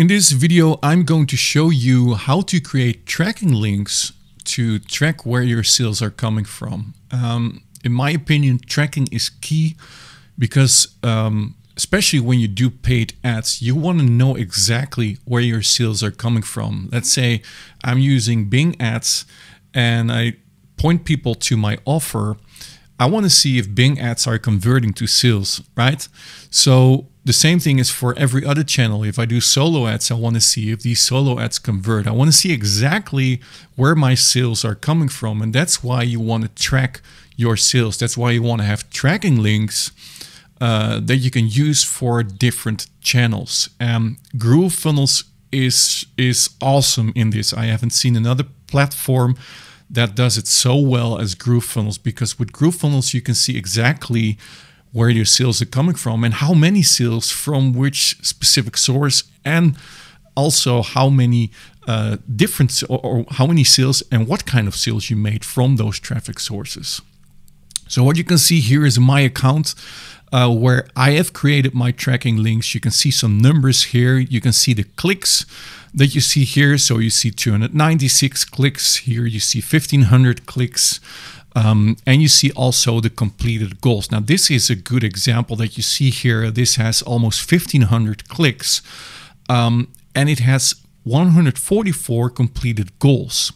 In this video, I'm going to show you how to create tracking links to track where your sales are coming from. Um, in my opinion, tracking is key because um, especially when you do paid ads, you want to know exactly where your sales are coming from. Let's say I'm using Bing ads and I point people to my offer I want to see if Bing ads are converting to sales, right? So the same thing is for every other channel. If I do solo ads, I want to see if these solo ads convert. I want to see exactly where my sales are coming from. And that's why you want to track your sales. That's why you want to have tracking links uh, that you can use for different channels. Um, Groove Funnels is is awesome in this. I haven't seen another platform that does it so well as GrooveFunnels because with GrooveFunnels, you can see exactly where your sales are coming from and how many sales from which specific source and also how many uh, different or, or how many sales and what kind of sales you made from those traffic sources. So what you can see here is my account uh, where I have created my tracking links. You can see some numbers here. You can see the clicks that you see here. So you see 296 clicks here. You see 1500 clicks. Um, and you see also the completed goals. Now, this is a good example that you see here. This has almost 1500 clicks um, and it has 144 completed goals.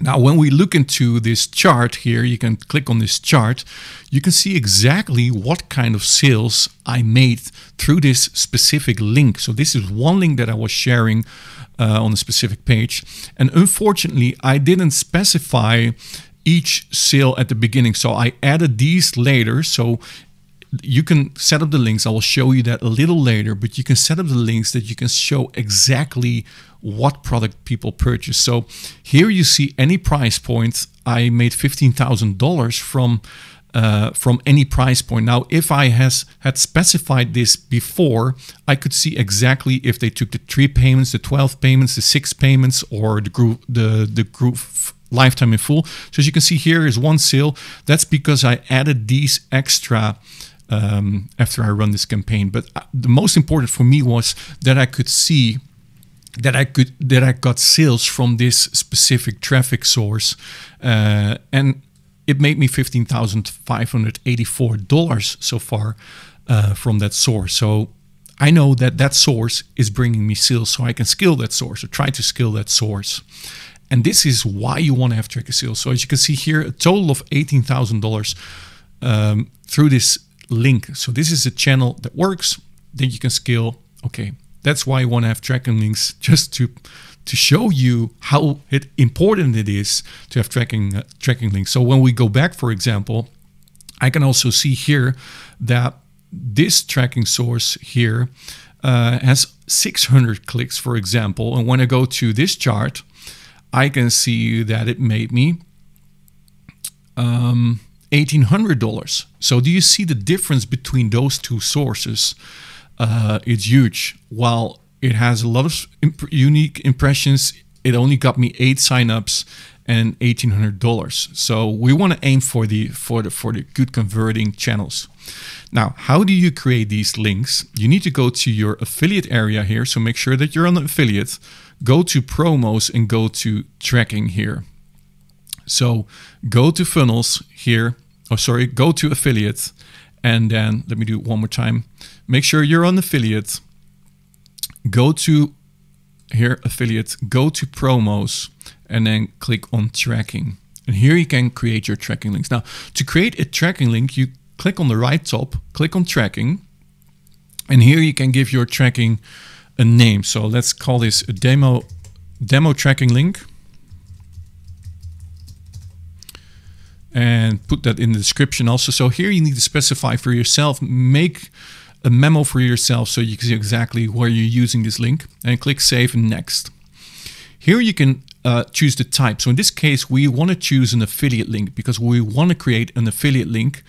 Now, when we look into this chart here, you can click on this chart, you can see exactly what kind of sales I made through this specific link. So this is one link that I was sharing uh, on a specific page. And unfortunately, I didn't specify each sale at the beginning. So I added these later. So you can set up the links. I will show you that a little later, but you can set up the links that you can show exactly what product people purchase. So here you see any price point. I made $15,000 from uh, from any price point. Now, if I has had specified this before, I could see exactly if they took the three payments, the 12 payments, the six payments, or the group, the, the group lifetime in full. So as you can see here is one sale. That's because I added these extra um, after I run this campaign. But uh, the most important for me was that I could see that I could that I got sales from this specific traffic source, uh, and it made me fifteen thousand five hundred eighty-four dollars so far uh, from that source. So I know that that source is bringing me sales, so I can scale that source or try to scale that source. And this is why you want to have tracker sales. So as you can see here, a total of eighteen thousand um, dollars through this link. So this is a channel that works, then you can scale. Okay, that's why you want to have tracking links just to to show you how it, important it is to have tracking uh, tracking links. So when we go back, for example, I can also see here that this tracking source here uh, has 600 clicks, for example. And when I go to this chart, I can see that it made me um, $1,800. So do you see the difference between those two sources? Uh, it's huge. While it has a lot of imp- unique impressions, it only got me eight signups and eighteen hundred dollars. So we want to aim for the for the for the good converting channels. Now, how do you create these links? You need to go to your affiliate area here. So make sure that you're on the affiliate. Go to promos and go to tracking here. So go to funnels here oh sorry, go to affiliates, And then let me do it one more time. Make sure you're on affiliates. Go to here affiliates. go to promos and then click on tracking. And here you can create your tracking links. Now to create a tracking link, you click on the right top, click on tracking. And here you can give your tracking a name. So let's call this a demo, demo tracking link. and put that in the description also. So here you need to specify for yourself, make a memo for yourself so you can see exactly where you're using this link and click save and next. Here you can uh, choose the type. So in this case, we want to choose an affiliate link because we want to create an affiliate link.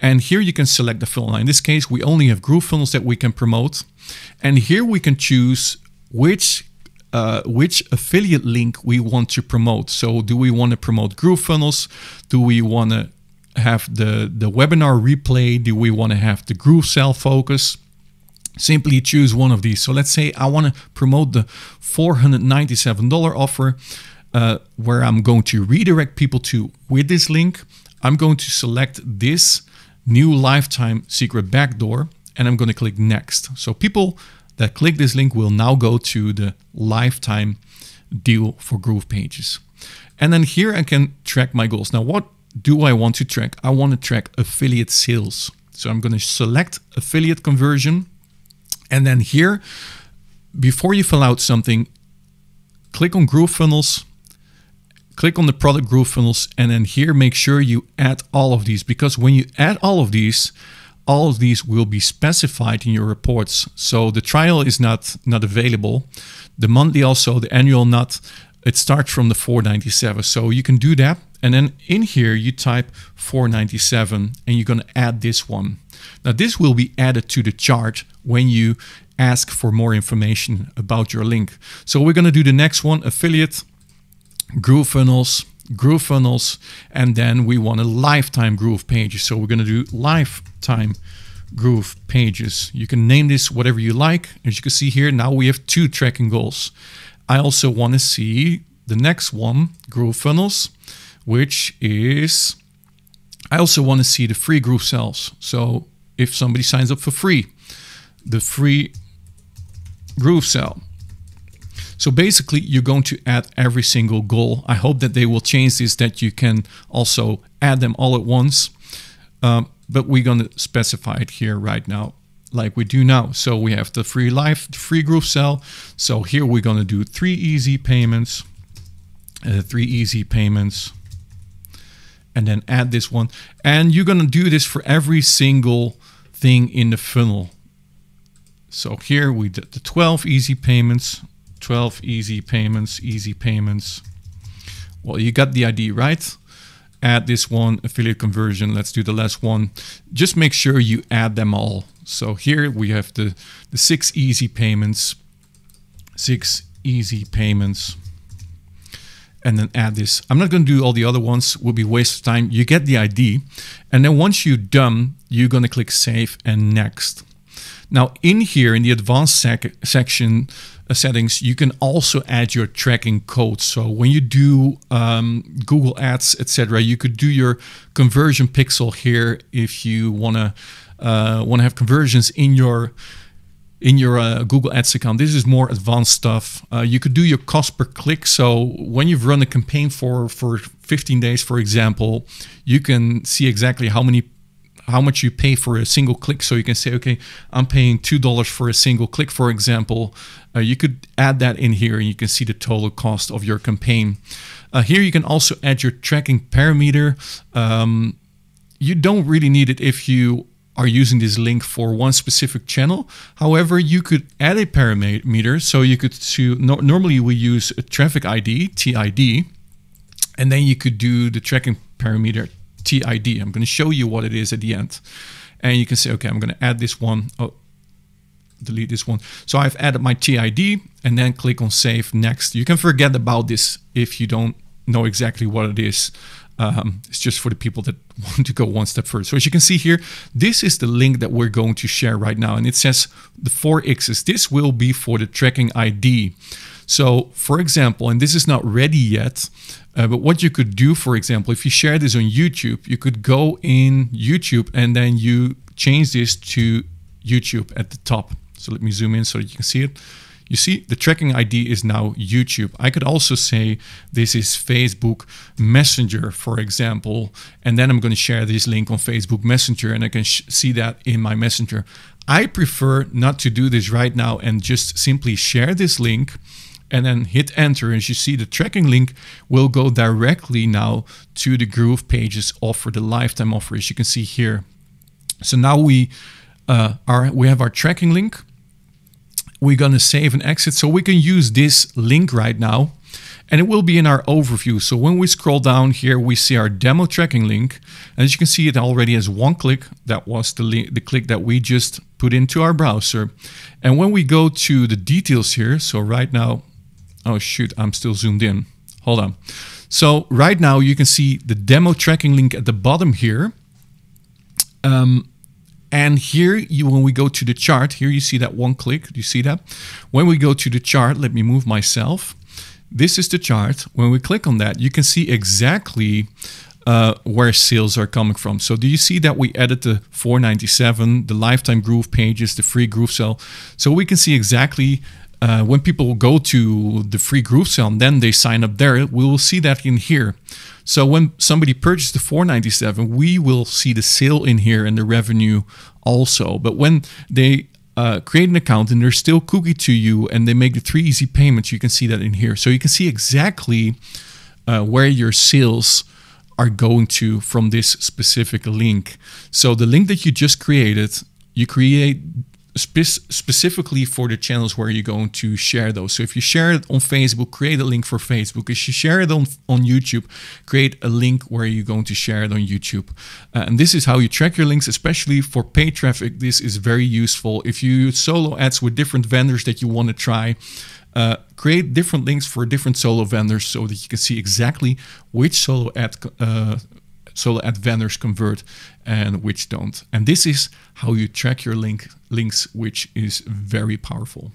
And here you can select the funnel. in this case, we only have group funnels that we can promote. And here we can choose which uh, which affiliate link we want to promote. So do we want to promote GrooveFunnels? Do we want to have the, the webinar replay? Do we want to have the Groove Cell Focus? Simply choose one of these. So let's say I want to promote the $497 offer uh, where I'm going to redirect people to with this link. I'm going to select this new lifetime secret backdoor and I'm going to click next. So people that click this link will now go to the lifetime deal for Groove Pages. And then here I can track my goals. Now, what do I want to track? I want to track affiliate sales. So I'm going to select affiliate conversion. And then here, before you fill out something, click on Groove Funnels, click on the product Groove Funnels, and then here make sure you add all of these because when you add all of these, all of these will be specified in your reports. So the trial is not not available. The monthly also, the annual not. It starts from the 497. So you can do that. And then in here you type 497 and you're gonna add this one. Now this will be added to the chart when you ask for more information about your link. So we're gonna do the next one, affiliate, Groove Funnels, groove funnels, and then we want a lifetime groove pages. So we're going to do lifetime groove pages. You can name this whatever you like. As you can see here, now we have two tracking goals. I also want to see the next one, groove funnels, which is, I also want to see the free groove cells. So if somebody signs up for free, the free groove cell. So basically, you're going to add every single goal. I hope that they will change this, that you can also add them all at once. Um, but we're going to specify it here right now like we do now. So we have the free life, the free groove cell. So here we're going to do three easy payments, uh, three easy payments, and then add this one. And you're going to do this for every single thing in the funnel. So here we did the 12 easy payments. 12 easy payments, easy payments. Well, you got the idea, right? Add this one affiliate conversion. Let's do the last one. Just make sure you add them all. So here we have the, the six easy payments, six easy payments, and then add this. I'm not going to do all the other ones, will be waste of time. You get the ID. And then once you're done, you're going to click save and next. Now in here, in the advanced sec section, uh, settings, you can also add your tracking code. So when you do um, Google Ads, etc., you could do your conversion pixel here if you wanna uh, wanna have conversions in your in your uh, Google Ads account. This is more advanced stuff. Uh, you could do your cost per click. So when you've run a campaign for for 15 days, for example, you can see exactly how many how much you pay for a single click. So you can say, okay, I'm paying $2 for a single click, for example. Uh, you could add that in here and you can see the total cost of your campaign. Uh, here you can also add your tracking parameter. Um, you don't really need it if you are using this link for one specific channel. However, you could add a parameter. So you could to, no, normally we use a traffic ID, TID, and then you could do the tracking parameter TID. I'm going to show you what it is at the end. And you can say, okay, I'm going to add this one. Oh, delete this one. So I've added my TID and then click on save next. You can forget about this if you don't know exactly what it is. Um, it's just for the people that want to go one step further. So as you can see here, this is the link that we're going to share right now. And it says the four X's. This will be for the tracking ID. So, for example, and this is not ready yet, uh, but what you could do, for example, if you share this on YouTube, you could go in YouTube and then you change this to YouTube at the top. So let me zoom in so that you can see it. You see, the tracking ID is now YouTube. I could also say this is Facebook Messenger, for example, and then I'm going to share this link on Facebook Messenger and I can see that in my Messenger. I prefer not to do this right now and just simply share this link and then hit enter and you see the tracking link will go directly now to the Groove Pages offer, the lifetime offer as you can see here. So now we uh, are, we have our tracking link. We're gonna save and exit. So we can use this link right now and it will be in our overview. So when we scroll down here, we see our demo tracking link. as you can see, it already has one click. That was the, link, the click that we just put into our browser. And when we go to the details here, so right now Oh shoot, I'm still zoomed in. Hold on. So right now you can see the demo tracking link at the bottom here. Um, and here, you, when we go to the chart, here you see that one click. Do you see that? When we go to the chart, let me move myself. This is the chart. When we click on that, you can see exactly uh, where sales are coming from. So do you see that we added the 497, the lifetime groove pages, the free groove sale? So we can see exactly uh, when people go to the free sale and then they sign up there, we will see that in here. So when somebody purchased the 497, we will see the sale in here and the revenue also. But when they uh, create an account and they're still cookie to you and they make the three easy payments, you can see that in here. So you can see exactly uh, where your sales are going to from this specific link. So the link that you just created, you create spe- specifically for the channels where you're going to share those. So if you share it on Facebook, create a link for Facebook. If you share it on, on YouTube, create a link where you're going to share it on YouTube. Uh, and this is how you track your links, especially for paid traffic. This is very useful. If you use solo ads with different vendors that you want to try, uh, create different links for different solo vendors so that you can see exactly which solo ad uh, solar ad vendors convert and which don't. And this is how you track your link links, which is very powerful.